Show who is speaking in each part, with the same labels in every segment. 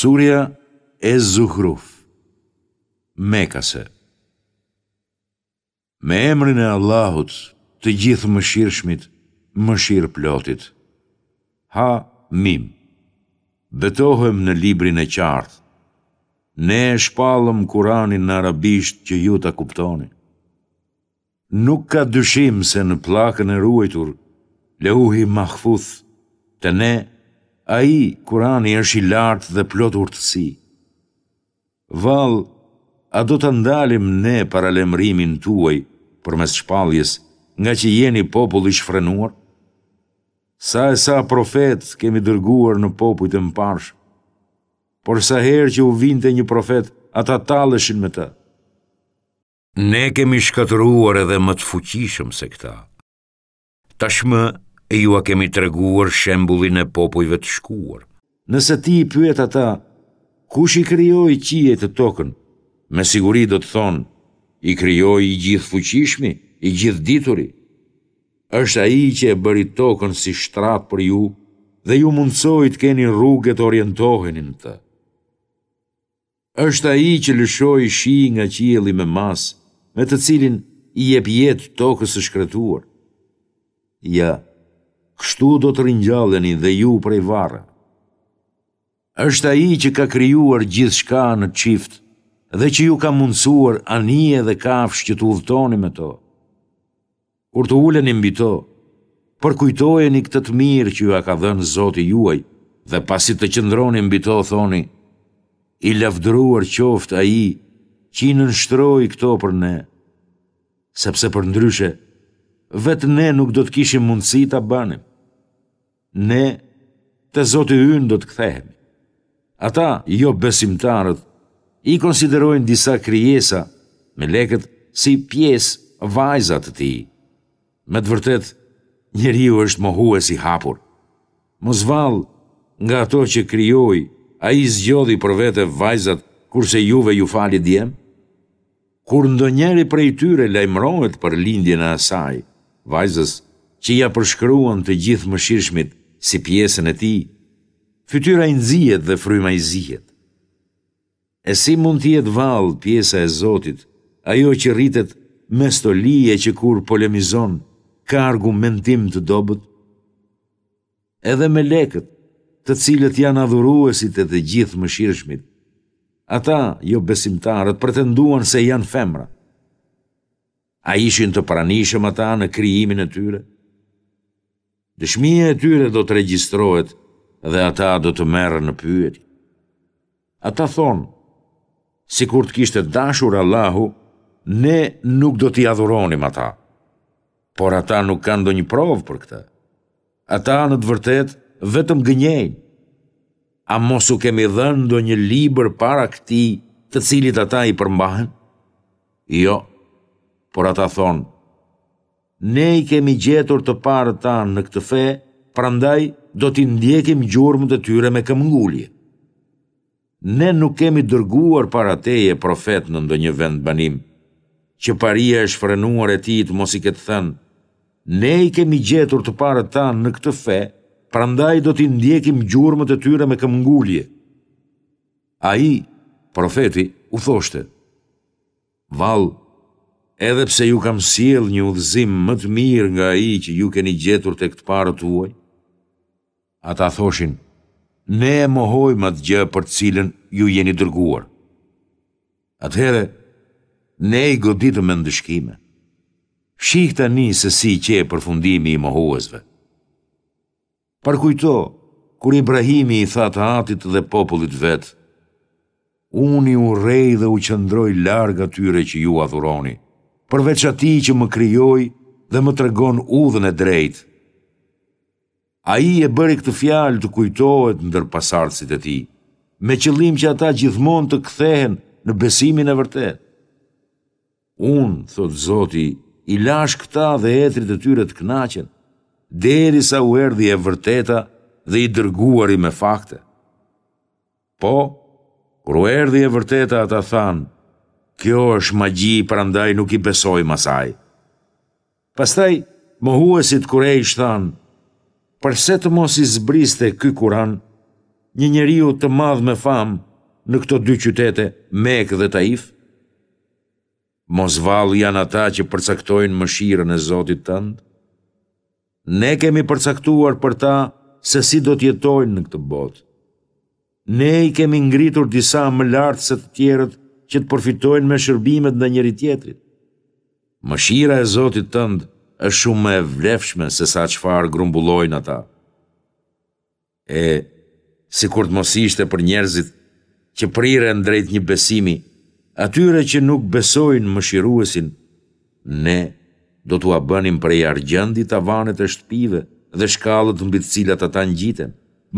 Speaker 1: Surja e Zuhruf Mekase Me emrin e Allahut të gjithë më shirëshmit, më shirë plotit. Ha, mim, betohem në librin e qartë. Ne e shpalëm kuranin në arabisht që ju të kuptoni. Nuk ka dyshim se në plakën e ruetur, le uhi mahfuth, të ne A i, kurani, është i lartë dhe plotë urtësi. Val, a do të ndalim ne para lemrimin tuaj për mes shpaljes nga që jeni popull i shfrenuar? Sa e sa profet kemi dërguar në popu të mparsh, por sa her që u vinte një profet, ata talëshin me ta. Ne kemi shkatruar edhe më të fuqishëm se këta. Tashmë, e a kemi të reguar shembulin e popujve të shkuar. Nëse ti i pyet ata, kush i kryoj qije të tokën, me siguri do të thonë, i kryoj i gjithë fuqishmi, i gjithë dituri, është a i që e bëri tokën si shtrat për ju, dhe ju mundsoj të keni rrugët orientoheni në të. është a i që lëshoj shi nga qieli me masë, me të cilin i e pjetë tokës është kretuar. Ja, nështë, kështu do të rinjalleni dhe ju prej varë. Êshtë a i që ka kryuar gjithë shka në qift, dhe që ju ka mundësuar anije dhe kafsh që të uvtoni me to. Kur të ullen i mbito, përkujtojeni këtë të mirë që ju a ka dhenë zoti juaj, dhe pasit të qëndroni mbito, thoni, i lafdruar qoft a i që i nënshtroj këto për ne, sepse për ndryshe, vetë ne nuk do të kishim mundësi të banim ne të zotë i do të kthehemi. Ata, jo besimtarët, i konsiderojnë disa kryesa me leket si pjesë vajzat të ti. Me të vërtet, njeri u është mohues i hapur. Mosval nga ato që kryoj, a i zgjodhi për vete vajzat kurse juve ju fali djem? Kur ndo njeri prej tyre lajmrohet për lindjen e asaj, vajzës që ja përshkruan të gjithë më shirëshmit, si pjesën e ti, fytyra i nëzijet dhe fryma i zijet. E si mund tjetë valë pjesa e Zotit, ajo që rritet me stolije që kur polemizon ka argumentim të dobet, edhe me lekët të cilët janë adhuruesit e të gjithë më shirëshmit, ata jo besimtarët pretenduan se janë femra. A ishin të pranishëm ata në kryimin e tyre? Dëshmije e tyre do të regjistrohet dhe ata do të merë në pyet. Ata thonë, si kur të kishtë dashur Allahu, ne nuk do t'i adhuronim ata. Por ata nuk kanë do një provë për këta. Ata në të vërtet vetëm gënjejnë. A mos u kemi dhenë do një liber para këti të cilit ata i përmbahen? Jo, por ata thonë, ne i kemi gjetur të parë ta në këtë fe, prandaj do t'i ndjekim gjurëm të tyre me këmngulje. Ne nuk kemi dërguar para teje profet në ndë një vend banim, që paria e shfrenuar e ti të mos i këtë thënë, ne i kemi gjetur të parë ta në këtë fe, prandaj do t'i ndjekim gjurëm të tyre me këmngulje. A i, profeti, u thoshte, valë, edhe pse ju kam siel një udhëzim më të mirë nga i që ju keni gjetur të këtë parë të uaj? Ata thoshin, ne e mohoj më të gjë për cilën ju jeni dërguar. Atëhere, ne i goditëm me ndëshkime. Shikë të se si që e përfundimi i mohuesve. Par kujto, kur Ibrahimi i tha të atit dhe popullit vetë, unë i rej dhe u qëndroj larga tyre që ju adhuroni, përveç ati që më kryoj dhe më të regon udhën e drejt. A i e bëri këtë fjalë të kujtohet në dërpasartësit e ti, me qëllim që ata gjithmon të kthehen në besimin e vërtet. Unë, thotë zoti, i lash këta dhe etrit e tyre të knaqen, deri sa u erdi e vërteta dhe i dërguari me fakte. Po, kër u erdi e vërteta ata thanë, Kjo është magji, prandaj nuk i besoj masaj. Pastaj, më huësit kure i shtanë, përse të mos i zbriste ky kuran, një njeriu të madhë me famë në këto dy qytete, Mek dhe Taif? Mos valë janë ata që përcaktojnë mëshirën e Zotit tëndë? Ne kemi përcaktuar për ta se si do të jetojnë në këtë botë. Ne i kemi ngritur disa më lartë se të tjerët që të përfitojnë me shërbimet në njëri tjetrit. Mëshira e Zotit tënd është shumë e vlefshme se sa qëfar grumbullojnë ata. E, si kur të mosishte për njerëzit që prire në drejt një besimi, atyre që nuk besojnë mëshiruesin, ne do t'u abënim për e argjëndi të avanet e shtpive dhe shkallët në bitë cilat ata në gjitën,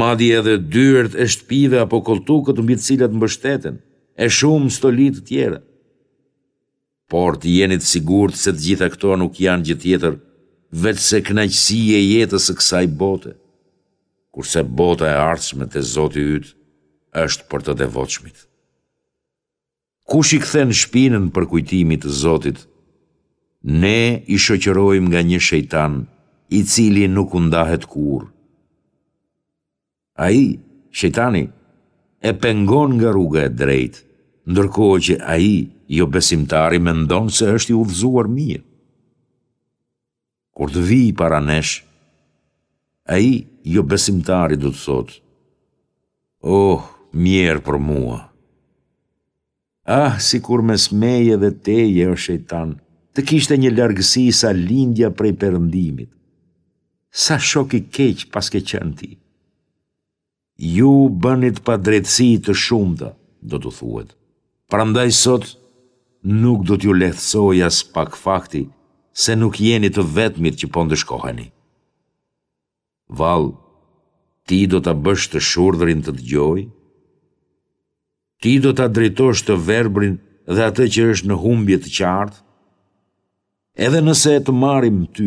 Speaker 1: madi edhe dyërt e shtpive apo koltukët në bitë cilat në bështetën, e shumë stoli të tjera. Por të jeni të sigurt se të gjitha këto nuk janë gjithë tjetër vetë se kënaqësi e jetës e kësaj bote, kurse bota e ardhshme te Zoti i është për të devotshmit. Kush i kthen shpinën për kujtimin e Zotit, ne i shoqërojmë nga një shejtan i cili nuk u ndahet kurrë. Ai, shejtani, e pengon nga rruga e drejtë ndërkohë që a i, jo besimtari, me ndonë se është i uvzuar mirë. Kur të vi i paranesh, a i, jo besimtari, du të thotë, oh, mjerë për mua. Ah, si kur me smeje dhe teje, o shejtan, të kishte një largësi sa lindja prej përëndimit. Sa shoki keq paske qënë ti. Ju bënit pa drejtësi të dhe, do të thuet. Prandaj sot nuk do t'ju lehtësoj as pak fakti se nuk jeni të vetmit që po ndëshkoheni. Vall, ti do ta bësh të shurdhrin të t'gjoj, Ti do ta drejtosh të verbrin dhe atë që është në humbje të qartë. Edhe nëse e të marrim ty,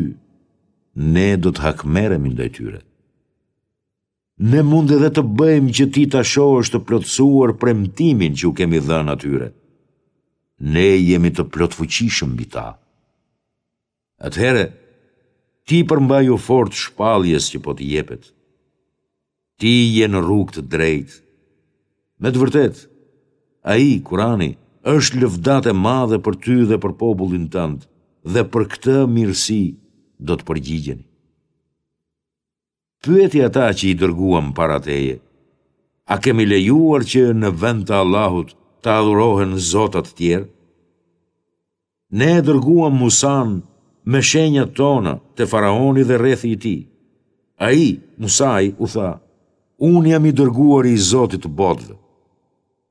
Speaker 1: ne do të hakmeremi ndaj tyre ne mund edhe të bëjmë që ti ta shohësh të plotësuar premtimin që u kemi dhënë atyre. Ne jemi të plotfuqishëm mbi ta. Atëherë, ti përmbaj u fort shpalljes që po të jepet. Ti je në rrugë të drejtë. Me të vërtetë, ai Kurani është lëvdate e madhe për ty dhe për popullin tënd dhe për këtë mirësi do të përgjigjeni pyeti ata që i dërguam para teje, a kemi lejuar që në vend të Allahut të adhurohen zotat tjerë? Ne e dërguam Musan me shenjat tona të faraoni dhe rethi i ti. A i, Musaj, u tha, unë jam i dërguar i zotit të botëve.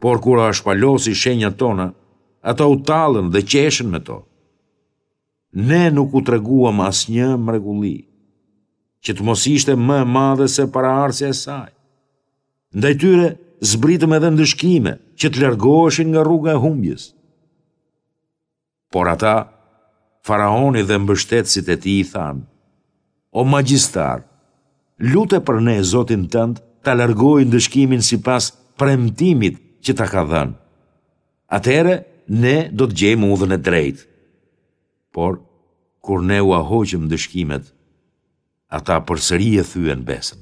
Speaker 1: Por kura shpalosi shenjat tona, ata u talën dhe qeshen me to. Ne nuk u treguam asnjë mrekulli. një mregulli që të mos ishte më e madhe se para arsja e saj. Ndaj tyre, zbritëm edhe ndëshkime që të lërgoheshin nga rruga e humbjes. Por ata, faraoni dhe mbështetësit e ti i thanë, o magjistar, lute për ne e zotin tëndë ta lërgojnë ndëshkimin si pas premtimit që ta ka dhenë. Atere, ne do të gjejmë udhën e drejtë. Por, kur ne u ahoqëm ndëshkimet, ata përsëri e thyën besën.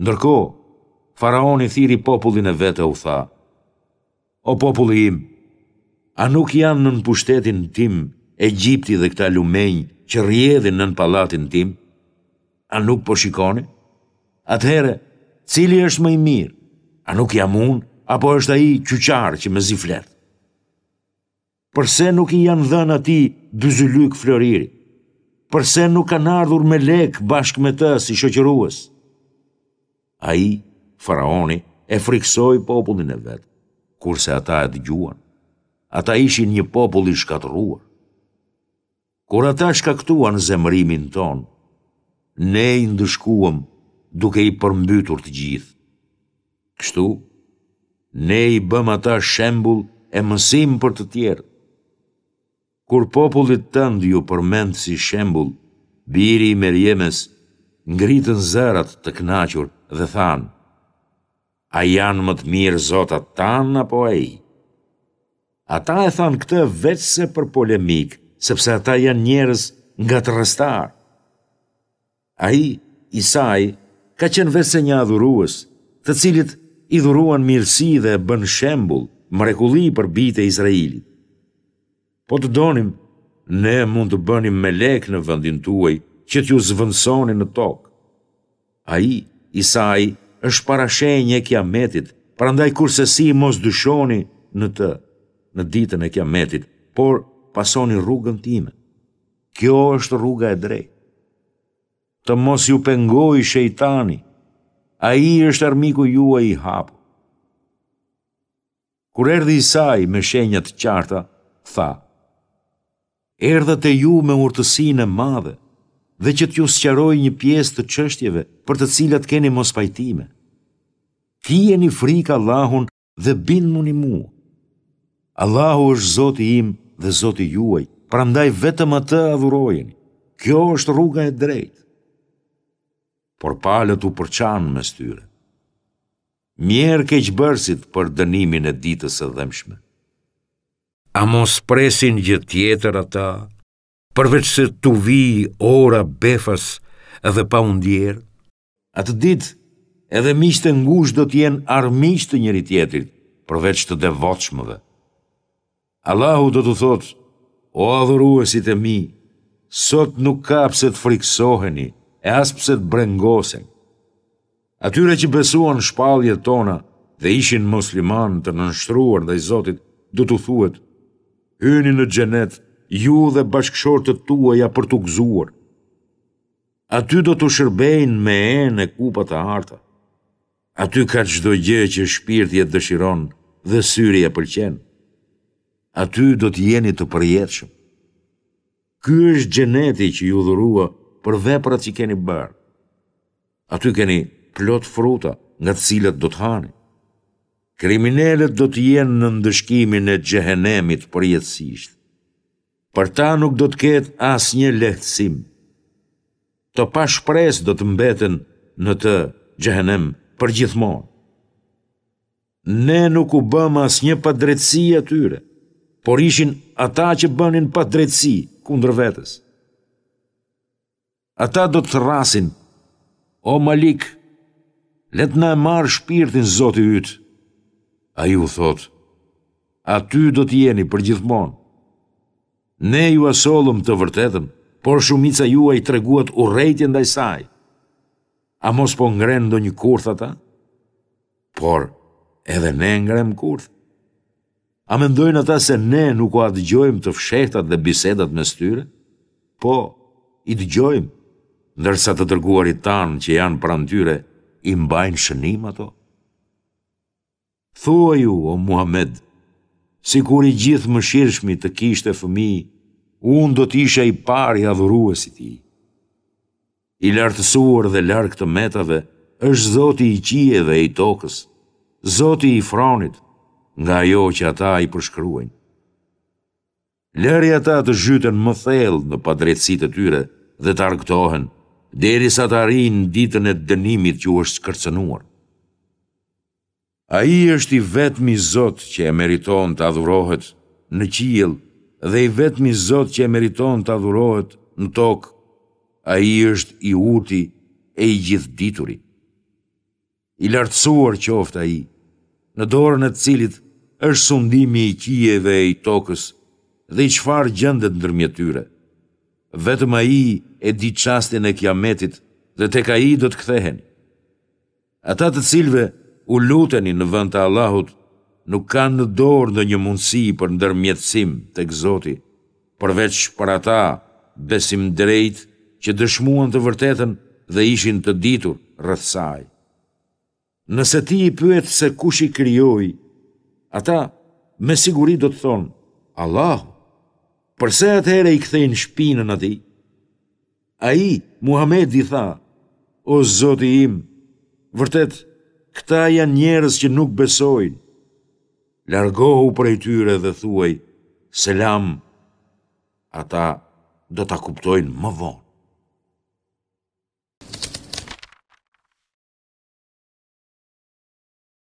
Speaker 1: Ndërko, faraoni thiri popullin e vete u tha, o populli im, a nuk janë nën pushtetin tim, e gjipti dhe këta lumenjë që rjedhin nën palatin tim, a nuk po shikoni? Atëhere, cili është më i mirë? A nuk jam unë, apo është aji qyqarë që me zifletë? Përse nuk i janë dhënë ati dëzulyk floririt? përse nuk kanë ardhur me lek bashk me të si shoqëruës. A i, faraoni, e friksoj popullin e vetë, kurse ata e dëgjuan, ata ishin një popull i shkatruar. Kur ata shkaktuan zemrimin ton, ne i ndëshkuam duke i përmbytur të gjithë. Kështu, ne i bëm ata shembul e mësim për të tjerë, kur popullit tënd ju përmend si shembul, biri i Merjemes, ngritën zërat të knaqur dhe thanë, a janë më të mirë zotat tanë apo e i? Ata e thanë këtë veç se për polemik, sepse ata janë njerës nga të rëstarë. A i, Isai, ka qenë vese një adhuruës, të cilit i dhuruan mirësi dhe bën shembul, mrekulli për bite Izraelit. Po të donim, ne mund të bënim me lek në vëndin tuaj, që t'ju zvëndsoni në tokë. A i, isaj, është kja metit, kiametit, prandaj kurse si mos dyshoni në të, në ditën e kiametit, por pasoni rrugën time. Kjo është rruga e drejtë. Të mos ju pengoj shejtani, a i është armiku e i hapë. Kur erdi Isai me shenjat qarta, tha, erdha te ju me urtësinë e madhe dhe që t'ju sqaroj një pjesë të çështjeve për të cilat keni mos pajtime. Fijeni frikë Allahun dhe bindmuni mua. Allahu është Zoti im dhe Zoti juaj, prandaj vetëm atë adhurojeni. Kjo është rruga e drejtë. Por palët u përçan mes tyre. Mjerë keqë bërësit për dënimin e ditës e dhemshme. A mos presin gjë tjetër ata, përveç se tu vi ora befas edhe pa undjer? Atë dit, edhe mishtë të ngush do t'jen armiqë të njëri tjetërit, përveç të devotshmëve. Allahu do të thotë, o adhuruesit e mi, sot nuk ka pse të friksoheni, e as pse të brengosen. Atyre që besuan shpalje tona dhe ishin musliman të nënshtruar dhe i Zotit, du të thuet, hyni në gjenet, ju dhe bashkëshortët tua ja për të gëzuar. Aty do të shërbejnë me e në kupat të harta. Aty ka qdo gjë gje që shpirti e të dëshiron dhe syri e përqen. Aty do të jeni të përjetëshëm. Ky është gjeneti që ju dhurua për veprat që keni bërë. Aty keni plot fruta nga të cilat do të hanë. Kriminelet do të jenë në ndëshkimin e gjehenemit për jetësisht. Për ta nuk do të ketë as një lehtësim. Të pa shpres do të mbeten në të gjehenem për gjithmonë. Ne nuk u bëm as një pa tyre, por ishin ata që bënin pa kundër kundrë vetës. Ata do të rasin, o Malik, letë në e marë shpirtin zotë i ytë, A ju thot, aty do t'jeni për gjithmonë. Ne ju asolëm të vërtetën, por shumica juaj i treguat urrejtje ndaj saj. A mos po ngren do një kurth ata? Por, edhe ne ngrem kurth. A mendojnë ata se ne nuk o gjojmë të fshetat dhe bisedat me styre? Po, i dëgjojmë, ndërsa të tërguarit tanë që janë për antyre, i mbajnë shënim ato ju, o Muhammed, si kur i gjithë më shirëshmi të kishte fëmi, unë do t'isha i pari adhuruesi ti. I lartësuar dhe larkë të metave, është zoti i qie dhe i tokës, zoti i fronit, nga jo që ata i përshkruajnë. Lëri ata të zhytën më thellë në padrecit e tyre dhe të argëtohen, derisa të arrijnë ditën e dënimit që është kërcënuar. A i është i vetëmi Zot që e meriton të adhurohet në qijel dhe i vetëmi Zot që e meriton të adhurohet në tokë. A i është i uti e i gjithë dituri. I lartësuar qoftë a i, në dorën e cilit është sundimi i qijeve e i tokës dhe i qfar gjëndet në dërmjetyre. Vetëm a i e di qastin e kiametit dhe te ka i do të ktheheni. Ata të cilve u luteni në vënd të Allahut, nuk kanë në dorë në një mundësi për ndërmjetësim të këzoti, përveç për ata besim drejt që dëshmuan të vërtetën dhe ishin të ditur rëthsaj. Nëse ti i pyet se kush i kryoj, ata me sigurit do të thonë, Allahu, përse atëhere i kthejnë shpinën ati? A i, Muhammed, i tha, o zoti im, vërtetë, këta janë njerës që nuk besojnë. Largohu për e tyre dhe thuaj, selam, ata do të kuptojnë më vonë.